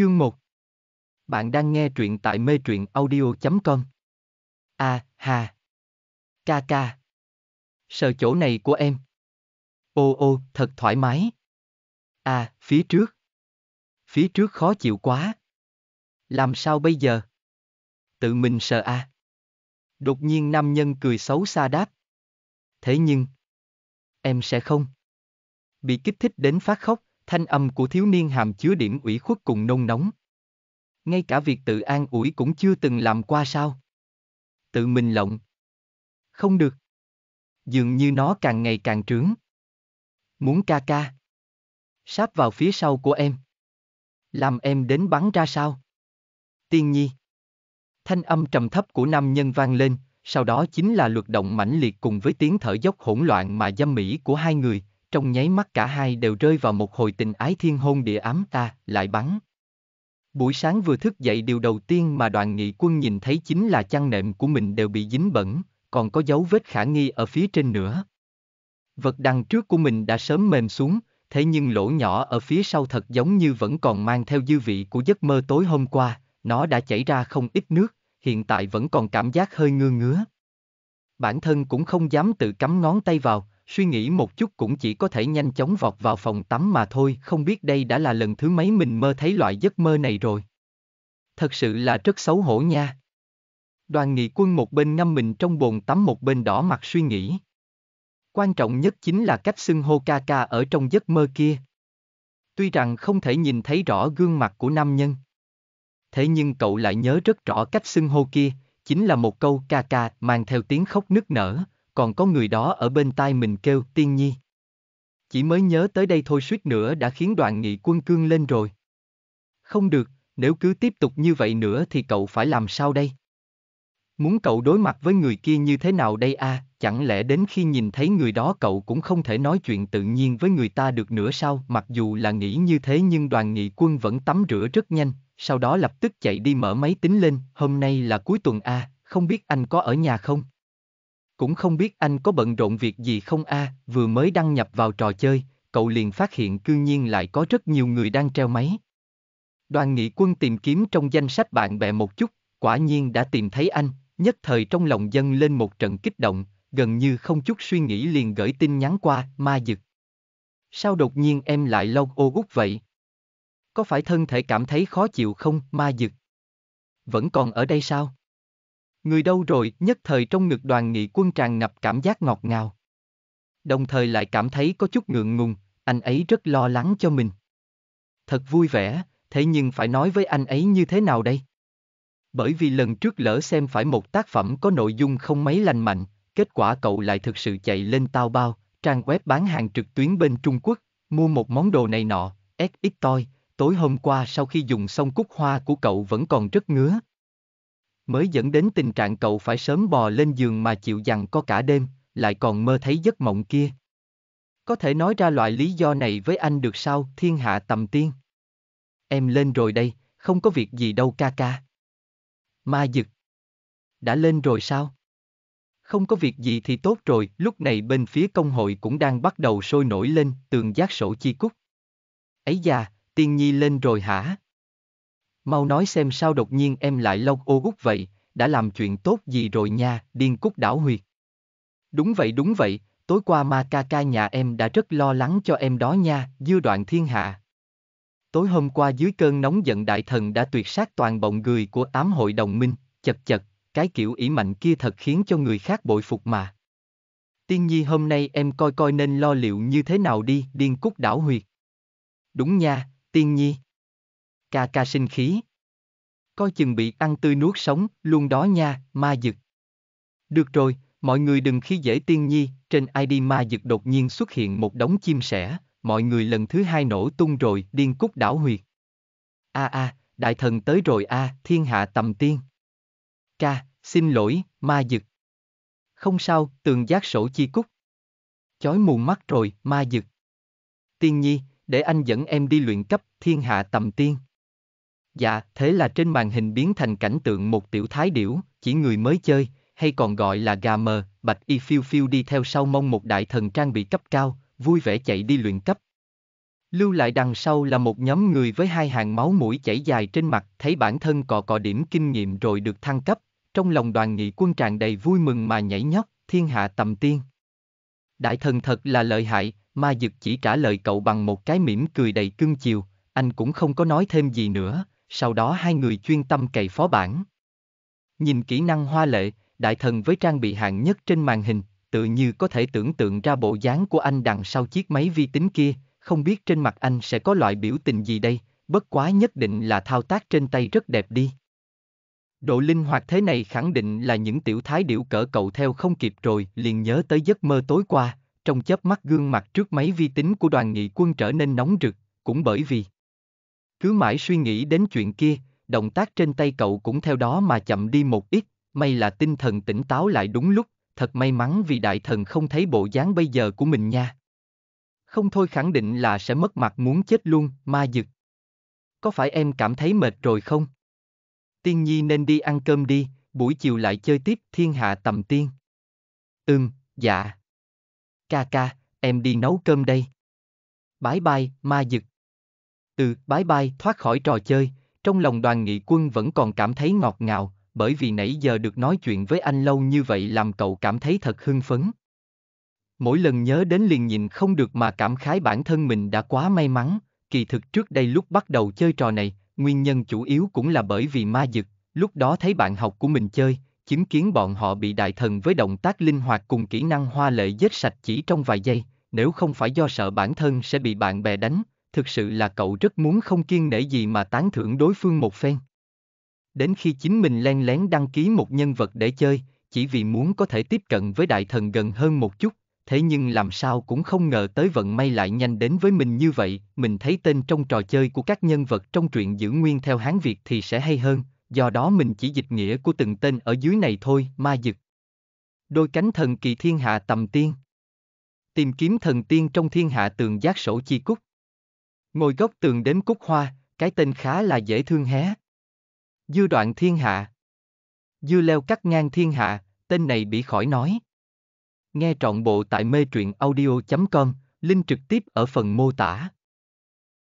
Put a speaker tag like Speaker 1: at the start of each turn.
Speaker 1: Chương 1 Bạn đang nghe truyện tại mê truyện audio.com A, hà Ca ca Sợ chỗ này của em Ô ô, thật thoải mái À, phía trước Phía trước khó chịu quá Làm sao bây giờ Tự mình sợ a à? Đột nhiên nam nhân cười xấu xa đáp Thế nhưng Em sẽ không Bị kích thích đến phát khóc Thanh âm của thiếu niên hàm chứa điểm ủy khuất cùng nôn nóng. Ngay cả việc tự an ủi cũng chưa từng làm qua sao. Tự mình lộng. Không được. Dường như nó càng ngày càng trướng. Muốn ca ca. Sáp vào phía sau của em. Làm em đến bắn ra sao? Tiên nhi. Thanh âm trầm thấp của nam nhân vang lên, sau đó chính là luật động mãnh liệt cùng với tiếng thở dốc hỗn loạn mà dâm mỹ của hai người, trong nháy mắt cả hai đều rơi vào một hồi tình ái thiên hôn địa ám ta, lại bắn. Buổi sáng vừa thức dậy điều đầu tiên mà đoàn nghị quân nhìn thấy chính là chăn nệm của mình đều bị dính bẩn, còn có dấu vết khả nghi ở phía trên nữa. Vật đằng trước của mình đã sớm mềm xuống, thế nhưng lỗ nhỏ ở phía sau thật giống như vẫn còn mang theo dư vị của giấc mơ tối hôm qua, nó đã chảy ra không ít nước, hiện tại vẫn còn cảm giác hơi ngưa ngứa. Bản thân cũng không dám tự cắm ngón tay vào, Suy nghĩ một chút cũng chỉ có thể nhanh chóng vọt vào phòng tắm mà thôi, không biết đây đã là lần thứ mấy mình mơ thấy loại giấc mơ này rồi. Thật sự là rất xấu hổ nha. Đoàn nghị quân một bên ngâm mình trong bồn tắm một bên đỏ mặt suy nghĩ. Quan trọng nhất chính là cách xưng hô ca ca ở trong giấc mơ kia. Tuy rằng không thể nhìn thấy rõ gương mặt của nam nhân. Thế nhưng cậu lại nhớ rất rõ cách xưng hô kia, chính là một câu ca ca mang theo tiếng khóc nức nở, còn có người đó ở bên tai mình kêu tiên nhi. Chỉ mới nhớ tới đây thôi suýt nữa đã khiến đoàn nghị quân cương lên rồi. Không được, nếu cứ tiếp tục như vậy nữa thì cậu phải làm sao đây? Muốn cậu đối mặt với người kia như thế nào đây a? À? chẳng lẽ đến khi nhìn thấy người đó cậu cũng không thể nói chuyện tự nhiên với người ta được nữa sao? Mặc dù là nghĩ như thế nhưng đoàn nghị quân vẫn tắm rửa rất nhanh, sau đó lập tức chạy đi mở máy tính lên, hôm nay là cuối tuần a, à, không biết anh có ở nhà không? Cũng không biết anh có bận rộn việc gì không a, à, vừa mới đăng nhập vào trò chơi, cậu liền phát hiện cư nhiên lại có rất nhiều người đang treo máy. Đoàn nghị quân tìm kiếm trong danh sách bạn bè một chút, quả nhiên đã tìm thấy anh, nhất thời trong lòng dân lên một trận kích động, gần như không chút suy nghĩ liền gửi tin nhắn qua, ma dực. Sao đột nhiên em lại lau ô út vậy? Có phải thân thể cảm thấy khó chịu không, ma dực? Vẫn còn ở đây sao? Người đâu rồi, nhất thời trong ngực đoàn nghị quân tràn ngập cảm giác ngọt ngào. Đồng thời lại cảm thấy có chút ngượng ngùng, anh ấy rất lo lắng cho mình. Thật vui vẻ, thế nhưng phải nói với anh ấy như thế nào đây? Bởi vì lần trước lỡ xem phải một tác phẩm có nội dung không mấy lành mạnh, kết quả cậu lại thực sự chạy lên tao bao, trang web bán hàng trực tuyến bên Trung Quốc, mua một món đồ này nọ, SX Toy, tối hôm qua sau khi dùng xong cúc hoa của cậu vẫn còn rất ngứa mới dẫn đến tình trạng cậu phải sớm bò lên giường mà chịu dằn có cả đêm, lại còn mơ thấy giấc mộng kia. Có thể nói ra loại lý do này với anh được sao, thiên hạ tầm tiên. Em lên rồi đây, không có việc gì đâu ca ca. Ma dực. Đã lên rồi sao? Không có việc gì thì tốt rồi, lúc này bên phía công hội cũng đang bắt đầu sôi nổi lên, tường giác sổ chi cúc. Ấy già, tiên nhi lên rồi hả? Mau nói xem sao đột nhiên em lại lâu ô út vậy, đã làm chuyện tốt gì rồi nha, điên cúc đảo huyệt. Đúng vậy đúng vậy, tối qua ma ca ca nhà em đã rất lo lắng cho em đó nha, dư đoạn thiên hạ. Tối hôm qua dưới cơn nóng giận đại thần đã tuyệt sát toàn bọn người của tám hội đồng minh, chật chật, cái kiểu ỷ mạnh kia thật khiến cho người khác bội phục mà. Tiên nhi hôm nay em coi coi nên lo liệu như thế nào đi, điên cúc đảo huyệt. Đúng nha, tiên nhi ca ca sinh khí. Coi chừng bị ăn tươi nuốt sống, luôn đó nha, ma dực. Được rồi, mọi người đừng khi dễ tiên nhi, trên ID ma dực đột nhiên xuất hiện một đống chim sẻ, mọi người lần thứ hai nổ tung rồi, điên cúc đảo huyệt. A a, đại thần tới rồi a, à, thiên hạ tầm tiên. Ca, xin lỗi, ma dực. Không sao, tường giác sổ chi cúc. Chói mù mắt rồi, ma dực. Tiên nhi, để anh dẫn em đi luyện cấp thiên hạ tầm tiên. Dạ, thế là trên màn hình biến thành cảnh tượng một tiểu thái điểu, chỉ người mới chơi, hay còn gọi là gà mờ, bạch y phiêu phiêu đi theo sau mong một đại thần trang bị cấp cao, vui vẻ chạy đi luyện cấp. Lưu lại đằng sau là một nhóm người với hai hàng máu mũi chảy dài trên mặt, thấy bản thân cọ cọ điểm kinh nghiệm rồi được thăng cấp, trong lòng đoàn nghị quân tràn đầy vui mừng mà nhảy nhót, thiên hạ tầm tiên. Đại thần thật là lợi hại, ma dực chỉ trả lời cậu bằng một cái mỉm cười đầy cưng chiều, anh cũng không có nói thêm gì nữa, sau đó hai người chuyên tâm cày phó bản. Nhìn kỹ năng hoa lệ, đại thần với trang bị hạng nhất trên màn hình, tự như có thể tưởng tượng ra bộ dáng của anh đằng sau chiếc máy vi tính kia, không biết trên mặt anh sẽ có loại biểu tình gì đây, bất quá nhất định là thao tác trên tay rất đẹp đi. Độ linh hoạt thế này khẳng định là những tiểu thái điệu cỡ cậu theo không kịp rồi liền nhớ tới giấc mơ tối qua, trong chớp mắt gương mặt trước máy vi tính của đoàn nghị quân trở nên nóng rực, cũng bởi vì cứ mãi suy nghĩ đến chuyện kia, động tác trên tay cậu cũng theo đó mà chậm đi một ít, may là tinh thần tỉnh táo lại đúng lúc, thật may mắn vì đại thần không thấy bộ dáng bây giờ của mình nha. Không thôi khẳng định là sẽ mất mặt muốn chết luôn, ma dực. Có phải em cảm thấy mệt rồi không? Tiên nhi nên đi ăn cơm đi, buổi chiều lại chơi tiếp thiên hạ tầm tiên. Ừm, dạ. Ca ca, em đi nấu cơm đây. Bái bai, ma dực. Từ bái bai thoát khỏi trò chơi, trong lòng đoàn nghị quân vẫn còn cảm thấy ngọt ngào, bởi vì nãy giờ được nói chuyện với anh lâu như vậy làm cậu cảm thấy thật hưng phấn. Mỗi lần nhớ đến liền nhìn không được mà cảm khái bản thân mình đã quá may mắn, kỳ thực trước đây lúc bắt đầu chơi trò này, nguyên nhân chủ yếu cũng là bởi vì ma dực, lúc đó thấy bạn học của mình chơi, chứng kiến bọn họ bị đại thần với động tác linh hoạt cùng kỹ năng hoa lệ giết sạch chỉ trong vài giây, nếu không phải do sợ bản thân sẽ bị bạn bè đánh, thực sự là cậu rất muốn không kiên nể gì mà tán thưởng đối phương một phen. Đến khi chính mình len lén đăng ký một nhân vật để chơi, chỉ vì muốn có thể tiếp cận với đại thần gần hơn một chút, thế nhưng làm sao cũng không ngờ tới vận may lại nhanh đến với mình như vậy, mình thấy tên trong trò chơi của các nhân vật trong truyện giữ nguyên theo Hán Việt thì sẽ hay hơn, do đó mình chỉ dịch nghĩa của từng tên ở dưới này thôi, ma dực. Đôi cánh thần kỳ thiên hạ tầm tiên Tìm kiếm thần tiên trong thiên hạ tường giác sổ chi cúc Ngồi gốc tường đếm cúc hoa, cái tên khá là dễ thương hé. Dư đoạn thiên hạ. Dư leo cắt ngang thiên hạ, tên này bị khỏi nói. Nghe trọn bộ tại mê truyện audio.com, link trực tiếp ở phần mô tả.